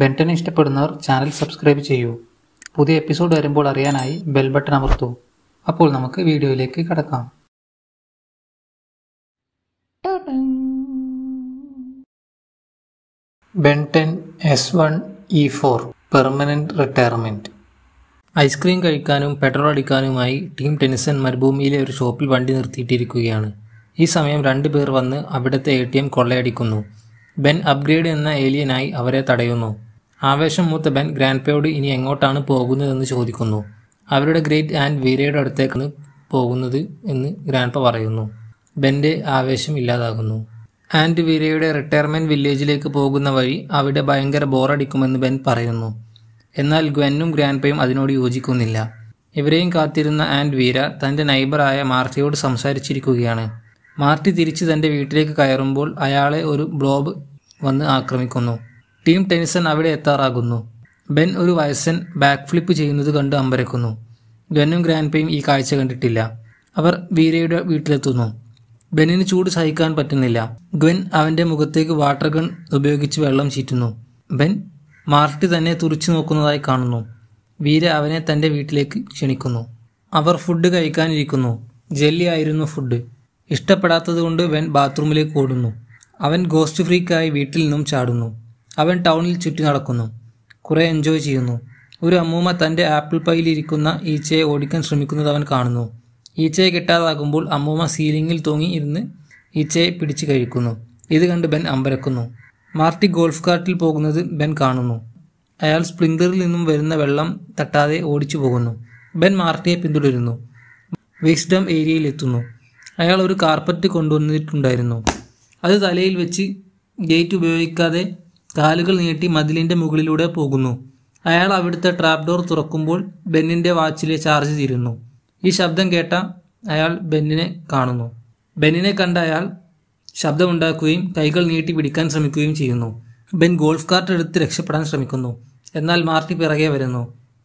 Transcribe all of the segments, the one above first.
ബെൻറ്റനെ ഇഷ്ടപ്പെടുന്നവർ channel subscribe ചെയ്യൂ പുതിയ എപ്പിസോഡ് വരുമ്പോൾ അറിയാനായി ബെൽ ബട്ടൺ അമർത്തൂ അപ്പോൾ നമുക്ക് വീഡിയോയിലേക്ക് കടക്കാം Ben ten S one E four permanent retirement ice cream കഴിക്കാനും പെട്രോൾ അടിക്കാനുമായി ടീം ടെനിസൺ മരുഭൂമിയിലെ ഒരു ഷോപ്പിൽ വണ്ടി നിർത്തിയിട്ടിരിക്കുകയാണ് ഈ സമയം രണ്ടു പേർ വന്ന് അവിടുത്തെ എ ടി എം കൊള്ളയടിക്കുന്നു ബെൻ അപ്ഗ്രേഡ് എന്ന ഏലിയനായി അവരെ തടയുന്നു ആവേശം മൂത്ത ബെൻ ഗ്രാൻഡ്പയോട് ഇനി എങ്ങോട്ടാണ് പോകുന്നതെന്ന് ചോദിക്കുന്നു അവരുടെ ഗ്രേറ്റ് ആൻഡ് വീരയുടെ അടുത്തേക്കാണ് പോകുന്നത് എന്ന് ഗ്രാൻഡ്പ പറയുന്നു ബെൻ്റെ ആവേശം ഇല്ലാതാകുന്നു ആൻഡ് വീരയുടെ റിട്ടയർമെൻറ്റ് വില്ലേജിലേക്ക് പോകുന്ന വഴി അവിടെ ഭയങ്കര ബോറടിക്കുമെന്ന് ബെൻ പറയുന്നു എന്നാൽ ഗ്വെന്നും ഗ്രാൻഡ്പയും അതിനോട് യോജിക്കുന്നില്ല ഇവരെയും കാത്തിരുന്ന ആൻഡ് വീര തൻ്റെ നൈബറായ മാർട്ടിയോട് സംസാരിച്ചിരിക്കുകയാണ് മാർട്ടി തിരിച്ച് തൻ്റെ വീട്ടിലേക്ക് കയറുമ്പോൾ അയാളെ ഒരു ബ്ലോബ് വന്ന് ആക്രമിക്കുന്നു ടീം ടെന്നിസൺ അവിടെ എത്താറാകുന്നു ബെൻ ഒരു വയസ്സൻ ബാക്ക് ഫ്ലിപ്പ് ചെയ്യുന്നത് കണ്ട് അമ്പരക്കുന്നു ബെന്നും ഗ്രാൻഡ്പയും ഈ കാഴ്ച കണ്ടിട്ടില്ല അവർ വീരയുടെ വീട്ടിലെത്തുന്നു ബെന്നിന് ചൂട് സഹിക്കാൻ പറ്റുന്നില്ല ഗ്വൻ അവന്റെ മുഖത്തേക്ക് വാട്ടർ ഗൺ ഉപയോഗിച്ച് വെള്ളം ചീറ്റുന്നു ബെൻ മാർട്ടി തന്നെ തുറിച്ചു നോക്കുന്നതായി കാണുന്നു വീര അവനെ തന്റെ വീട്ടിലേക്ക് ക്ഷണിക്കുന്നു അവർ ഫുഡ് കഴിക്കാനിരിക്കുന്നു ജെല്ലി ആയിരുന്നു ഫുഡ് ഇഷ്ടപ്പെടാത്തതുകൊണ്ട് ബെൻ ബാത്റൂമിലേക്ക് ഓടുന്നു അവൻ ഗോസ്റ്റ് ഫ്രീക്കായി വീട്ടിൽ നിന്നും ചാടുന്നു അവൻ ടൗണിൽ ചുറ്റി നടക്കുന്നു കുറേ എൻജോയ് ചെയ്യുന്നു ഒരു അമ്മൂമ്മ തൻ്റെ ആപ്പിൾ പൈയിലിരിക്കുന്ന ഈച്ചയെ ഓടിക്കാൻ ശ്രമിക്കുന്നത് അവൻ കാണുന്നു ഈച്ചയെ കിട്ടാതാകുമ്പോൾ അമ്മൂമ്മ സീലിംഗിൽ തൂങ്ങി ഇരുന്ന് ഈച്ചയെ പിടിച്ചു കഴിക്കുന്നു ഇത് കണ്ട് ബെൻ അമ്പരക്കുന്നു മാർട്ടി ഗോൾഫ് കാർട്ടിൽ പോകുന്നത് ബെൻ കാണുന്നു അയാൾ സ്പ്രിങ്കറിൽ നിന്നും വരുന്ന വെള്ളം തട്ടാതെ ഓടിച്ചു പോകുന്നു ബെൻ മാർട്ടിയെ പിന്തുടരുന്നു വിസ്ഡം ഏരിയയിൽ എത്തുന്നു അയാൾ ഒരു കാർപ്പറ്റ് കൊണ്ടുവന്നിട്ടുണ്ടായിരുന്നു അത് തലയിൽ വെച്ച് ഗേറ്റ് ഉപയോഗിക്കാതെ കാലുകൾ നീട്ടി മതിലിൻ്റെ മുകളിലൂടെ പോകുന്നു അയാൾ അവിടുത്തെ ട്രാപ്പ് ഡോർ തുറക്കുമ്പോൾ ബെന്നിൻ്റെ വാച്ചിലെ ചാർജ് തീരുന്നു ഈ ശബ്ദം കേട്ട അയാൾ ബെന്നിനെ കാണുന്നു ബെന്നിനെ കണ്ട അയാൾ ശബ്ദമുണ്ടാക്കുകയും കൈകൾ നീട്ടി പിടിക്കാൻ ശ്രമിക്കുകയും ചെയ്യുന്നു ബെൻ ഗോൾഫ് കാർട്ട് എടുത്ത് രക്ഷപ്പെടാൻ ശ്രമിക്കുന്നു എന്നാൽ മാർട്ടി പിറകെ വരുന്നു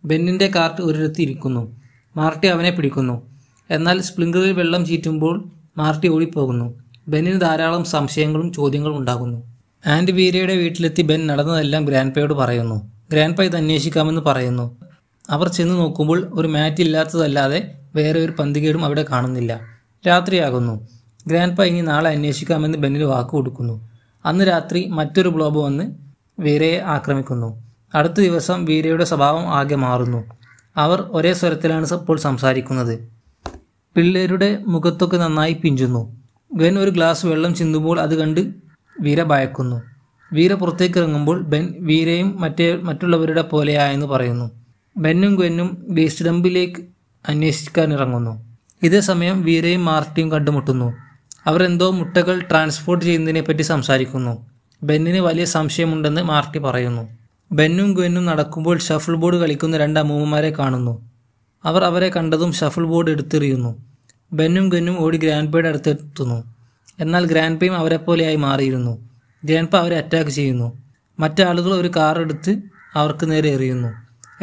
ബെന്നിൻ്റെ കാർട്ട് ഒരിടത്ത് ഇരിക്കുന്നു മാർട്ടി അവനെ പിടിക്കുന്നു എന്നാൽ സ്പ്ലിങ്കറിൽ വെള്ളം ചീറ്റുമ്പോൾ മാർട്ടി ഓടിപ്പോകുന്നു ബെന്നിന് ധാരാളം സംശയങ്ങളും ചോദ്യങ്ങളും ഉണ്ടാകുന്നു ആൻഡ് വീരയുടെ വീട്ടിലെത്തി ബെൻ നടന്നതെല്ലാം ഗ്രാൻഡ്പയോട് പറയുന്നു ഗ്രാൻഡ്പ ഇത് അന്വേഷിക്കാമെന്ന് പറയുന്നു അവർ ചെന്ന് നോക്കുമ്പോൾ ഒരു മാറ്റ് ഇല്ലാത്തതല്ലാതെ വേറെ ഒരു പന്തികേടും അവിടെ കാണുന്നില്ല രാത്രിയാകുന്നു ഗ്രാൻഡ്പ ഇനി നാളെ അന്വേഷിക്കാമെന്ന് ബെന്നിന് വാക്ക് കൊടുക്കുന്നു അന്ന് രാത്രി മറ്റൊരു ബ്ലോബ് വന്ന് വീരയെ ആക്രമിക്കുന്നു അടുത്ത ദിവസം വീരയുടെ സ്വഭാവം ആകെ മാറുന്നു അവർ ഒരേ സ്വരത്തിലാണ് ഇപ്പോൾ സംസാരിക്കുന്നത് പിള്ളേരുടെ മുഖത്തൊക്കെ നന്നായി പിഞ്ചുന്നു ഗൻ ഒരു ഗ്ലാസ് വെള്ളം ചിന്തുമ്പോൾ അത് കണ്ട് വീര ഭയക്കുന്നു വീര പുറത്തേക്ക് ഇറങ്ങുമ്പോൾ ബെൻ വീരയും മറ്റേ മറ്റുള്ളവരുടെ പോലെയായെന്ന് പറയുന്നു ബെന്നും ഗ്വെന്നും വേസ്റ്റ് ഡംപിലേക്ക് അന്വേഷിക്കാൻ ഇറങ്ങുന്നു ഇതേ സമയം വീരയും മാർട്ടിയും കണ്ടുമുട്ടുന്നു എന്തോ മുട്ടകൾ ട്രാൻസ്പോർട്ട് ചെയ്യുന്നതിനെപ്പറ്റി സംസാരിക്കുന്നു ബെന്നിന് വലിയ സംശയമുണ്ടെന്ന് മാർട്ടി പറയുന്നു ബെന്നും ഗ്വെന്നും നടക്കുമ്പോൾ ഷഫിൾ ബോർഡ് കളിക്കുന്ന രണ്ട് അമ്മൂമ്മമാരെ കാണുന്നു അവർ അവരെ കണ്ടതും ഷഫിൾ ബോർഡ് എടുത്തെറിയുന്നു ബെന്നും ഗ്വെന്നും ഓടി ഗ്രാൻഡ് പേയുടെ അടുത്തെത്തുന്നു എന്നാൽ ഗ്രാൻഡ്പയും പയും അവരെപ്പോലെയായി മാറിയിരുന്നു ഗ്രാൻഡ്പ അവരെ അറ്റാക്ക് ചെയ്യുന്നു മറ്റാളുകൾ ഒരു കാർ എടുത്ത് അവർക്ക് നേരെ എറിയുന്നു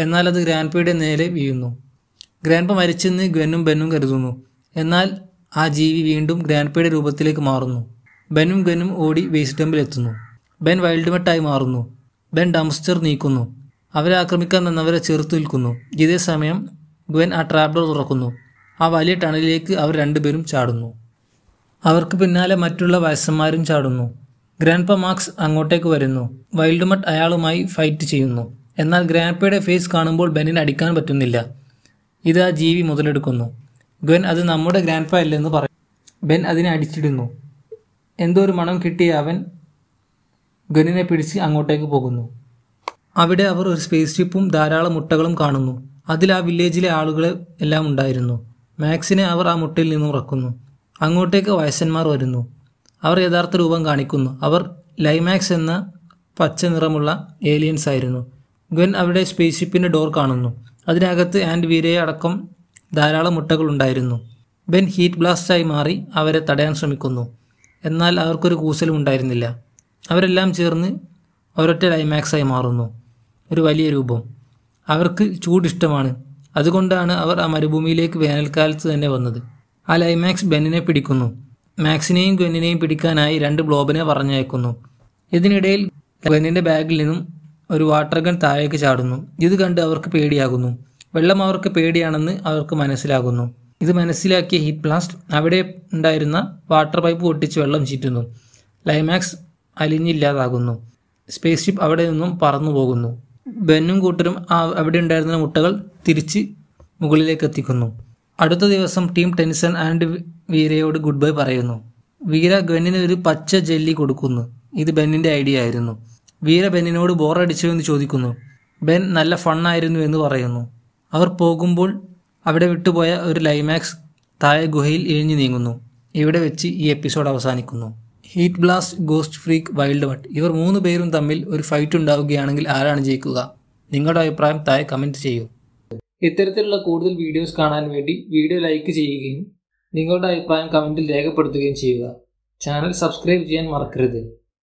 എന്നാൽ അത് ഗ്രാൻഡ്പയുടെ നേരെ വീഴുന്നു ഗ്രാൻഡ്പ മരിച്ചെന്ന് ഗ്വനും ബെന്നും കരുതുന്നു എന്നാൽ ആ ജീവി വീണ്ടും ഗ്രാൻഡ്പയുടെ രൂപത്തിലേക്ക് മാറുന്നു ബെനും ഗ്വെനും ഓടി വേസ്റ്റ് ഡംപിൽ എത്തുന്നു ബെൻ വൈൽഡ് മെട്ടായി മാറുന്നു ബെൻ ഡംസ്റ്റർ നീക്കുന്നു അവരെ ആക്രമിക്കാൻ നിന്നവരെ ചെറുത്തു നിൽക്കുന്നു സമയം ഗ്വെൻ ആ ട്രാപ്ഡോർ തുറക്കുന്നു ആ വലിയ ടണലിലേക്ക് അവർ രണ്ടുപേരും ചാടുന്നു അവർക്ക് പിന്നാലെ മറ്റുള്ള വയസ്സന്മാരും ചാടുന്നു ഗ്രാൻഡ്പ മാക്സ് അങ്ങോട്ടേക്ക് വരുന്നു വൈൽഡ്മട്ട് അയാളുമായി ഫൈറ്റ് ചെയ്യുന്നു എന്നാൽ ഗ്രാൻഡ്പയുടെ ഫേസ് കാണുമ്പോൾ ബെന്നിന് അടിക്കാൻ പറ്റുന്നില്ല ഇത് ആ ജീവി മുതലെടുക്കുന്നു ഗ്വൻ അത് നമ്മുടെ ഗ്രാൻഡ്പ അല്ലെന്ന് പറയും ബെൻ അതിനെ അടിച്ചിടുന്നു എന്തോ ഒരു മണം കിട്ടിയ അവൻ ഗനിനെ പിടിച്ച് അങ്ങോട്ടേക്ക് പോകുന്നു അവിടെ അവർ ഒരു സ്പേസ് ഷിപ്പും ധാരാളം മുട്ടകളും കാണുന്നു അതിൽ ആ വില്ലേജിലെ ആളുകളെ എല്ലാം ഉണ്ടായിരുന്നു മാക്സിനെ അവർ ആ മുട്ടയിൽ നിന്നും ഉറക്കുന്നു അങ്ങോട്ടേക്ക് വയസ്സന്മാർ വരുന്നു അവർ യഥാർത്ഥ രൂപം കാണിക്കുന്നു അവർ ലൈമാക്സ് എന്ന പച്ച നിറമുള്ള ഏലിയൻസ് ആയിരുന്നു ഗ്വൻ അവിടെ സ്പേസ് ഷിപ്പിൻ്റെ ഡോർ കാണുന്നു അതിനകത്ത് ആൻഡ് വീരയെ അടക്കം ധാരാളം മുട്ടകൾ ഉണ്ടായിരുന്നു ബെൻ ഹീറ്റ് ബ്ലാസ്റ്റായി മാറി അവരെ തടയാൻ ശ്രമിക്കുന്നു എന്നാൽ അവർക്കൊരു കൂസലും ഉണ്ടായിരുന്നില്ല അവരെല്ലാം ചേർന്ന് ഒരൊറ്റ ലൈമാക്സായി മാറുന്നു ഒരു വലിയ രൂപം അവർക്ക് ചൂട് ഇഷ്ടമാണ് അതുകൊണ്ടാണ് അവർ ആ മരുഭൂമിയിലേക്ക് വേനൽക്കാലത്ത് തന്നെ വന്നത് അലൈമാക്സ് ബെന്നിനെ പിടിക്കുന്നു മാക്സിനെയും ഗെന്നിനെയും പിടിക്കാനായി രണ്ട് ബ്ലോബിനെ പറഞ്ഞയക്കുന്നു ഇതിനിടയിൽ ഗെന്നിന്റെ ബാഗിൽ നിന്നും ഒരു വാട്ടർ ഗൺ താഴേക്ക് ചാടുന്നു ഇത് കണ്ട് അവർക്ക് പേടിയാകുന്നു വെള്ളം അവർക്ക് പേടിയാണെന്ന് അവർക്ക് മനസ്സിലാകുന്നു ഇത് മനസ്സിലാക്കിയ ഹീറ്റ് ബ്ലാസ്റ്റ് അവിടെ ഉണ്ടായിരുന്ന വാട്ടർ പൈപ്പ് പൊട്ടിച്ച് വെള്ളം ചീറ്റുന്നു ലൈമാക്സ് അലിഞ്ഞില്ലാതാകുന്നു സ്പേസ് ഷിപ്പ് അവിടെ നിന്നും പറന്നു പോകുന്നു ബെന്നും കൂട്ടരും അവിടെ ഉണ്ടായിരുന്ന മുട്ടകൾ തിരിച്ച് മുകളിലേക്ക് എത്തിക്കുന്നു അടുത്ത ദിവസം ടീം ടെൻസൺ ആൻഡ് വീരയോട് ഗുഡ് ബൈ പറയുന്നു വീര ഗണ്ണിന് ഒരു പച്ച ജെല്ലി കൊടുക്കുന്നു ഇത് ബെന്നിന്റെ ഐഡിയ ആയിരുന്നു വീര ബെന്നിനോട് ബോറടിച്ചു എന്ന് ചോദിക്കുന്നു ബെൻ നല്ല ഫണ്ണായിരുന്നു എന്ന് പറയുന്നു അവർ പോകുമ്പോൾ അവിടെ വിട്ടുപോയ ഒരു ലൈമാക്സ് തായ ഗുഹയിൽ ഇഴഞ്ഞു നീങ്ങുന്നു ഇവിടെ വെച്ച് ഈ എപ്പിസോഡ് അവസാനിക്കുന്നു Heatblast Ghostfreak Wildmutt ഇവർ മൂന്ന് പേരും തമ്മിൽ ഒരു ഫൈറ്റ് ഉണ്ടാവുകയാണെങ്കിൽ ആരാണ് ജയിക്കുക നിങ്ങളുടെ അഭിപ്രായം താഴെ കമൻറ്റ് ചെയ്യൂ ഇത്തരത്തിലുള്ള കൂടുതൽ വീഡിയോസ് കാണാൻ വേണ്ടി വീഡിയോ ലൈക്ക് ചെയ്യുകയും നിങ്ങളുടെ അഭിപ്രായം കമൻറ്റിൽ രേഖപ്പെടുത്തുകയും ചെയ്യുക ചാനൽ സബ്സ്ക്രൈബ് ചെയ്യാൻ മറക്കരുത്